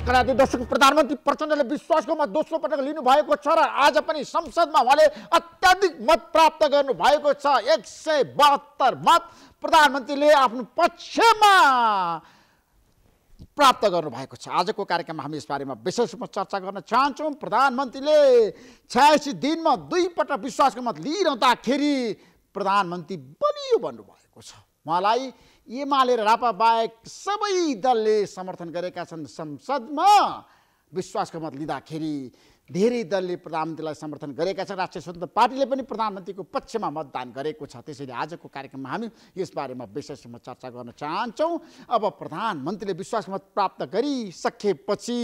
नमस्कार आदि दर्शक प्रधानमन्त्री प्रचण्डले विश्वासको मत दोस्रो पटक लिनु भएको छ र आज पनि संसदमा उहाँले अत्याधिक मत प्राप्त गर्नुभएको छ एक सय बहत्तर मत प्रधानमन्त्रीले आफ्नो पक्षमा प्राप्त गर्नुभएको छ आजको कार्यक्रममा हामी यसबारेमा विशेष रूपमा चर्चा गर्न चाहन्छौँ प्रधानमन्त्रीले छयासी दिनमा दुईपटक विश्वासको मत लिइरहँदाखेरि प्रधानमन्त्री बलियो भन्नुभएको छ उहाँलाई एमाले र रापा बाहेक सबै दलले समर्थन गरेका छन् संसदमा विश्वासको मत लिँदाखेरि धेरै दलले प्रधानमन्त्रीलाई समर्थन गरेका छन् राष्ट्रिय स्वतन्त्र पार्टीले पनि प्रधानमन्त्रीको पक्षमा मतदान गरेको छ त्यसैले आजको कार्यक्रममा हामी यसबारेमा विशेष रूपमा चर्चा गर्न चाहन्छौँ अब प्रधानमन्त्रीले विश्वासको मत प्राप्त गरिसकेपछि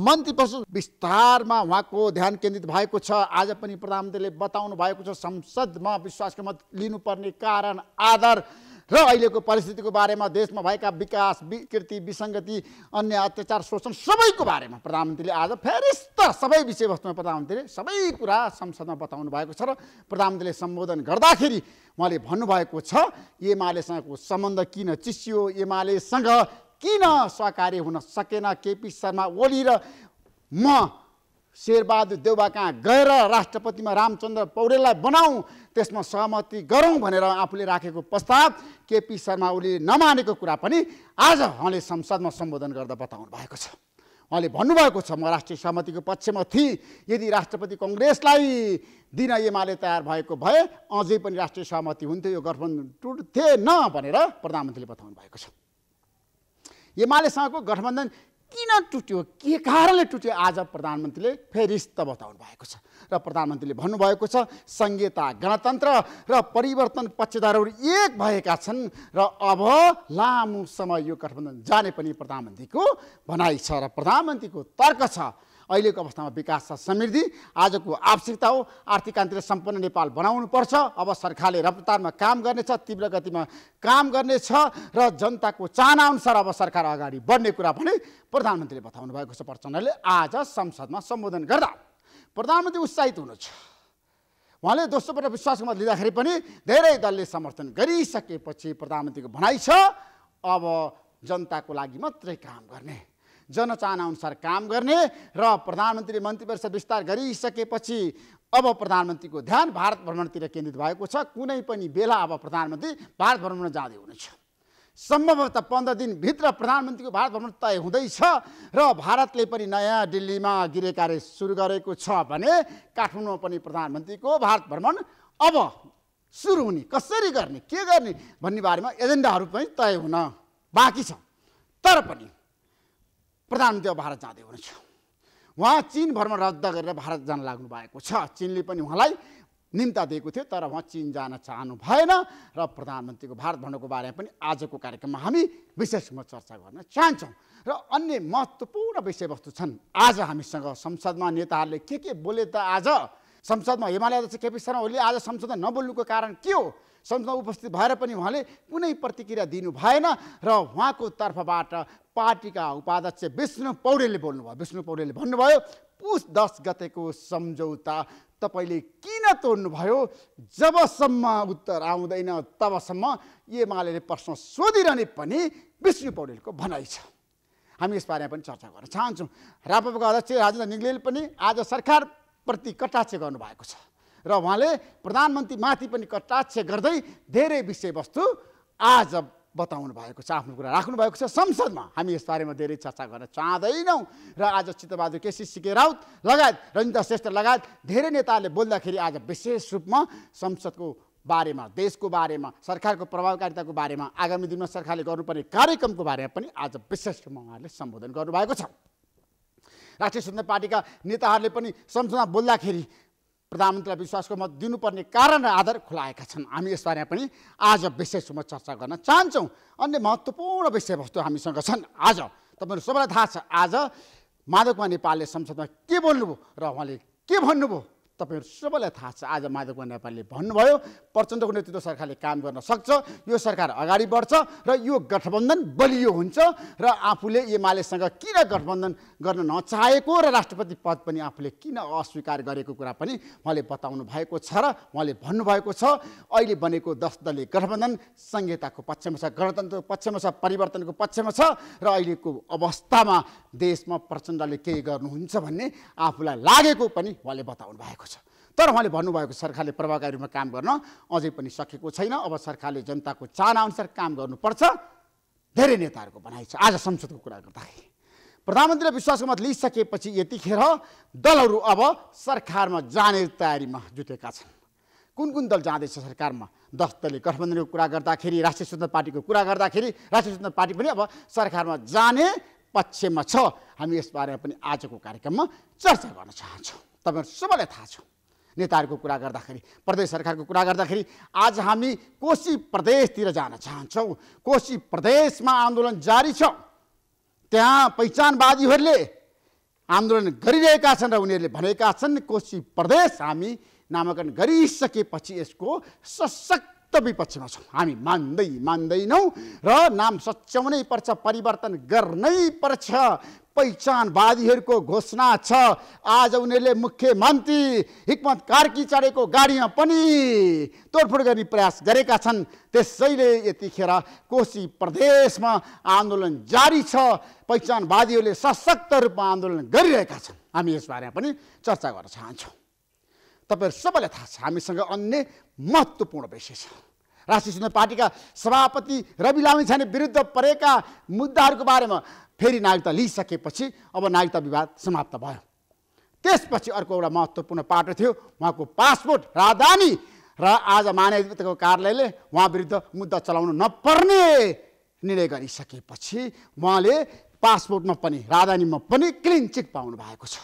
मन्त्री परिषद विस्तारमा उहाँको ध्यान केन्द्रित भएको छ आज पनि प्रधानमन्त्रीले बताउनु भएको छ संसदमा विश्वासको मत लिनुपर्ने कारण आधार र अहिलेको परिस्थितिको बारेमा देशमा भएका विकास विकृति विसङ्गति अन्य अत्याचार शोषण सबैको बारेमा प्रधानमन्त्रीले आज फेरिस्त सबै विषयवस्तुमा प्रधानमन्त्रीले सबै कुरा संसदमा बताउनु भएको छ र प्रधानमन्त्रीले सम्बोधन गर्दाखेरि उहाँले भन्नुभएको छ एमालेसँगको सम्बन्ध किन चिसियो एमालेसँग किन सहकार्य हुन सकेन केपी शर्मा ओली र म शेरबहादुर देउबा कहाँ गएर राष्ट्रपतिमा रामचन्द्र पौडेललाई बनाऊ त्यसमा सहमति गरौँ भनेर आफूले राखेको प्रस्ताव केपी शर्मा ओलीले नमानेको कुरा पनि आज उहाँले संसदमा सम्बोधन गर्दा बताउनु भएको छ उहाँले भन्नुभएको छ म राष्ट्रिय सहमतिको पक्षमा थिएँ यदि राष्ट्रपति कङ्ग्रेसलाई दिन एमाले तयार भएको भए अझै पनि राष्ट्रिय सहमति हुन्थ्यो यो गठबन्धन टुट्थे न भनेर प्रधानमन्त्रीले बताउनु भएको छ एमालेसँगको गठबन्धन किन टुट्यो के कारणले टुट्यो आज प्रधानमन्त्रीले फेरि फेरिस्त बताउनु भएको छ र प्रधानमन्त्रीले भन्नुभएको छ सङ्घीयता गणतन्त्र र परिवर्तन पक्षधारहरू एक भएका छन् र अब लामो समय यो गठबन्धन जाने पनि प्रधानमन्त्रीको भनाइ छ र प्रधानमन्त्रीको तर्क छ अहिलेको अवस्थामा विकास छ समृद्धि आजको आवश्यकता हो आर्थिक क्रान्तिले सम्पन्न नेपाल बनाउनुपर्छ अब सरकारले रफ्तारमा काम गर्नेछ तीव्र गतिमा काम गर्नेछ र जनताको चाहनाअनुसार अब सरकार अगाडि बढ्ने कुरा पनि प्रधानमन्त्रीले बताउनु भएको छ प्रचण्डले आज संसदमा सम्बोधन गर्दा प्रधानमन्त्री उत्साहित हुनुहुन्छ उहाँले दोस्रो पटक विश्वासको मत लिँदाखेरि पनि धेरै दलले समर्थन गरिसकेपछि प्रधानमन्त्रीको भनाइ छ अब जनताको लागि मात्रै काम गर्ने जनचाहनाअनुसार काम गर्ने र प्रधानमन्त्री मन्त्री परिषद विस्तार गरिसकेपछि अब प्रधानमन्त्रीको ध्यान भारत भ्रमणतिर केन्द्रित भएको छ कुनै पनि बेला अब प्रधानमन्त्री भारत भ्रमण जाँदै हुनेछ सम्भवतः पन्ध्र दिनभित्र प्रधानमन्त्रीको भारत भ्रमण तय हुँदैछ र भारतले पनि नयाँ दिल्लीमा कार्य सुरु गरेको छ भने काठमाडौँमा पनि प्रधानमन्त्रीको भारत भ्रमण अब सुरु हुने कसरी गर्ने के गर्ने भन्ने बारेमा एजेन्डाहरू पनि तय हुन बाँकी छ तर पनि प्रधानमन्त्री अब भारत जाँदै हुनुहुन्छ उहाँ चिन भ्रमण रद्द गरेर भारत जान लाग्नु भएको छ चिनले पनि उहाँलाई निम्ता दिएको थियो तर उहाँ चिन जान चाहनु भएन र प्रधानमन्त्रीको भारत भ्रमणको बारेमा पनि आजको कार्यक्रममा हामी विशेष रूपमा चर्चा गर्न चाहन्छौँ र अन्य महत्त्वपूर्ण विषयवस्तु छन् आज हामीसँग संसदमा नेताहरूले के के बोले त आज संसदमा हिमालय अध्यक्ष केपी शर्मा ओली आज संसदमा नबोल्नुको कारण के हो संसदमा उपस्थित भएर पनि उहाँले कुनै प्रतिक्रिया दिनु भएन र उहाँको तर्फबाट पार्टीका उपाध्यक्ष विष्णु पौडेलले बोल्नुभयो विष्णु पौडेलले भन्नुभयो पुस दस गतेको सम्झौता तपाईँले किन तोड्नुभयो जबसम्म उत्तर आउँदैन तबसम्म एमाले प्रश्न सोधिरहने पनि विष्णु पौडेलको भनाइ छ हामी यसबारेमा पनि चर्चा गर्न चाहन्छौँ राप्रपाको अध्यक्ष राजेन्द्र निगले पनि आज सरकार प्रति कटाक्ष गर्नुभएको छ र उहाँले प्रधानमन्त्रीमाथि पनि कटाक्ष गर्दै धेरै विषयवस्तु आज बताउनु भएको छ आफ्नो कुरा राख्नु भएको छ संसदमा हामी यस बारेमा धेरै चर्चा गर्न चाहँदैनौँ र आज चित्तबहादुर केसी सिके राउत लगायत रञ्जिता श्रेष्ठ लगायत धेरै नेताहरूले बोल्दाखेरि आज विशेष रूपमा संसदको बारेमा देशको बारेमा सरकारको प्रभावकारिताको बारेमा आगामी दिनमा सरकारले गर्नुपर्ने कार्यक्रमको बारेमा पनि आज विशेष रूपमा उहाँहरूले सम्बोधन गर्नुभएको छ राष्ट्रिय स्वतन्त्र पार्टीका नेताहरूले पनि संसदमा बोल्दाखेरि प्रधानमन्त्रीलाई विश्वासको मत दिनुपर्ने कारण र आधार खुलाएका छन् हामी यसबारे पनि आज विषयसम्म चर्चा गर्न चाहन्छौँ अन्य महत्त्वपूर्ण विषयवस्तु हामीसँग छन् आज तपाईँहरू सबैलाई थाहा छ आज माधव कुमार नेपालले संसदमा के बोल्नुभयो र उहाँले के भन्नुभयो तपाईँहरू सबैलाई थाहा छ आज माधव कुमार नेपालले भन्नुभयो प्रचण्डको नेतृत्व सरकारले काम गर्न सक्छ यो सरकार अगाडि बढ्छ र यो गठबन्धन बलियो हुन्छ र आफूले एमालेसँग किन गठबन्धन गर्न नचाहेको र राष्ट्रपति पद पनि आफूले किन अस्वीकार गरेको कुरा पनि उहाँले बताउनु भएको छ र उहाँले भन्नुभएको छ अहिले बनेको दस दलीय गठबन्धन संहिताको पक्षमा छ गणतन्त्रको पक्षमा छ परिवर्तनको पक्षमा छ र अहिलेको अवस्थामा देशमा प्रचण्डले केही गर्नुहुन्छ भन्ने आफूलाई लागेको पनि उहाँले बताउनु भएको छ तर उहाँले भन्नुभएको सरकारले प्रभावकारी रूपमा काम गर्न अझै पनि सकेको छैन अब सरकारले जनताको चाहनाअनुसार काम गर्नुपर्छ धेरै नेताहरूको भनाइ छ आज संसदको कुरा गर्दाखेरि प्रधानमन्त्रीले विश्वासको मत लिइसकेपछि यतिखेर दलहरू अब सरकारमा जाने तयारीमा जुटेका छन् कुन कुन दल जाँदैछ सरकारमा दस दलले गठबन्धनको कुरा गर्दाखेरि राष्ट्रिय स्वतन्त्र पार्टीको कुरा गर्दाखेरि राष्ट्रिय स्वतन्त्र पार्टी पनि अब सरकारमा जाने पक्षमा छ हामी यसबारे पनि आजको कार्यक्रममा चर्चा गर्न चाहन्छौँ तपाईँहरू सबैलाई थाहा छ नेताहरूको कुरा गर्दाखेरि प्रदेश सरकारको कुरा गर्दाखेरि आज हामी कोशी प्रदेशतिर जान चाहन्छौँ कोशी प्रदेशमा आन्दोलन जारी छ त्यहाँ पहिचानवादीहरूले आन्दोलन गरिरहेका छन् र उनीहरूले भनेका छन् कोशी प्रदेश हामी नामाङ्कन गरिसकेपछि यसको सशक्त विपक्षमा छौँ हामी मान्दै मान्दैनौँ र नाम सच्याउनै पर्छ परिवर्तन गर्नै पर्छ पहिचानवादीहरूको घोषणा छ आज उनीहरूले मुख्यमन्त्री हिक्मत कार्की चढेको गाडीमा पनि तोडफोड गर्ने प्रयास गरेका छन् त्यसैले यतिखेर कोशी प्रदेशमा आन्दोलन जारी छ पहिचानवादीहरूले सशक्त रूपमा आन्दोलन गरिरहेका छन् हामी यसबारेमा पनि चर्चा गर्न चाहन्छौँ तपाईँहरू सबैलाई थाहा छ हामीसँग अन्य महत्त्वपूर्ण विषय छ राष्ट्रिय स्वतन्त्र पार्टीका सभापति रवि लामी छाने विरुद्ध परेका मुद्दाहरूको बारेमा फेरि नागरिकता लिइसकेपछि अब नागरिकता विवाद समाप्त भयो त्यसपछि अर्को एउटा महत्त्वपूर्ण पाटो थियो उहाँको पासपोर्ट राजधानी र आज मानवीयताको कार्यालयले उहाँ विरुद्ध मुद्दा चलाउनु नपर्ने निर्णय गरिसकेपछि उहाँले पासपोर्टमा पनि राजधानीमा पनि क्लिन चिट पाउनु भएको छ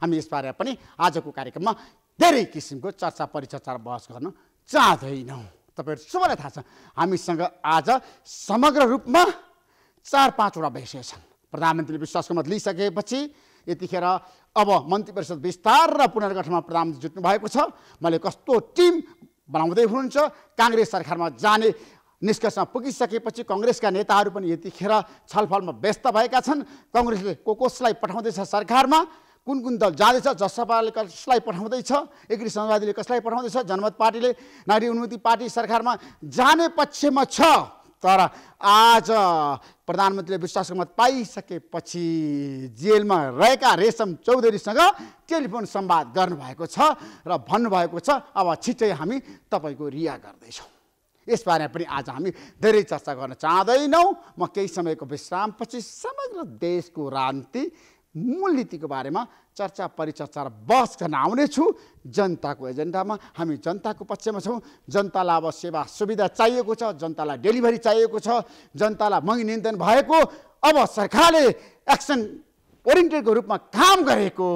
हामी यसबारे पनि आजको कार्यक्रममा धेरै किसिमको चर्चा परिचर्चा बहस गर्न चाहँदैनौँ तपाईँहरू सबैलाई थाहा छ हामीसँग आज समग्र रूपमा चार पाँचवटा विषय छन् प्रधानमन्त्रीले विश्वासको मत लिइसकेपछि यतिखेर अब मन्त्री परिषद विस्तार र पुनर्गठनमा प्रधानमन्त्री जुट्नु भएको छ मैले कस्तो टिम बनाउँदै हुनुहुन्छ काङ्ग्रेस सरकारमा जाने निष्कर्षमा पुगिसकेपछि कङ्ग्रेसका नेताहरू पनि यतिखेर छलफलमा व्यस्त भएका छन् कङ्ग्रेसले को कसलाई पठाउँदैछ सरकारमा कुन कुन दल जाँदैछ जसपाले कसलाई पठाउँदैछ एकी समाजवादीले कसलाई पठाउँदैछ जनमत पार्टीले नारी उन्मुक्ति पार्टी सरकारमा जाने पक्षमा छ तर आज प्रधानमन्त्रीले विश्वासको मत पाइसकेपछि जेलमा रहेका रेशम चौधरीसँग टेलिफोन सम्वाद गर्नुभएको छ र भन्नुभएको छ अब छिट्टै हामी तपाईँको रिया गर्दैछौँ यसबारेमा पनि आज हामी धेरै चर्चा गर्न चाहँदैनौँ म केही समयको विश्रामपछि समग्र देशको राजनीति मूल नीतिको बारेमा चर्चा परिचर्चा र बहस गर्न आउनेछु जनताको एजेन्डामा हामी जनताको पक्षमा छौँ जनतालाई अब सेवा सुविधा चाहिएको छ जनतालाई डेलिभरी चाहिएको छ जनतालाई मग नियन्त्रण भएको अब सरकारले एक्सन ओरिएन्टेडको रूपमा काम गरेको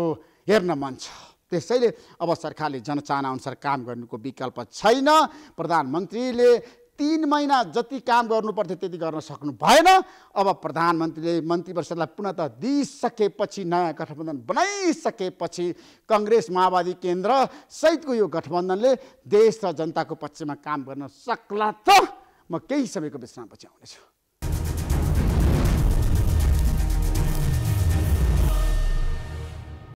हेर्न मन छ त्यसैले अब सरकारले जनचाहनाअनुसार काम गर्नुको विकल्प छैन प्रधानमन्त्रीले तिन महिना जति काम गर्नुपर्थ्यो त्यति गर्न सक्नु भएन अब प्रधानमन्त्रीले मन्त्री परिषदलाई पुनः त दिइसकेपछि नयाँ गठबन्धन बनाइसकेपछि कङ्ग्रेस माओवादी केन्द्र सहितको यो गठबन्धनले देश र जनताको पक्षमा काम गर्न सक्ला त म केही समयको विश्रामपछि आउनेछु